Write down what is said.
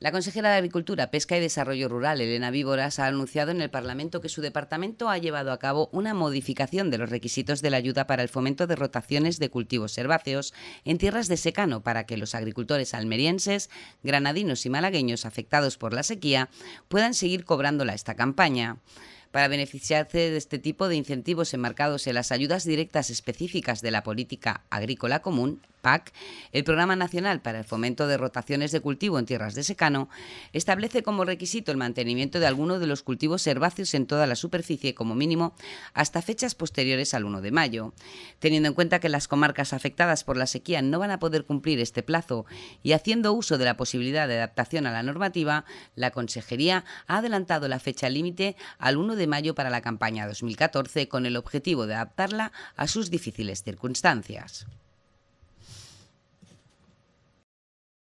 La consejera de Agricultura, Pesca y Desarrollo Rural, Elena Víboras, ha anunciado en el Parlamento que su departamento ha llevado a cabo una modificación de los requisitos de la ayuda para el fomento de rotaciones de cultivos herbáceos en tierras de secano para que los agricultores almerienses, granadinos y malagueños afectados por la sequía puedan seguir cobrándola esta campaña. Para beneficiarse de este tipo de incentivos enmarcados en las ayudas directas específicas de la política agrícola común, PAC, el Programa Nacional para el Fomento de Rotaciones de Cultivo en Tierras de Secano, establece como requisito el mantenimiento de alguno de los cultivos herbáceos en toda la superficie como mínimo hasta fechas posteriores al 1 de mayo. Teniendo en cuenta que las comarcas afectadas por la sequía no van a poder cumplir este plazo y haciendo uso de la posibilidad de adaptación a la normativa, la Consejería ha adelantado la fecha límite al 1 de mayo para la campaña 2014 con el objetivo de adaptarla a sus difíciles circunstancias.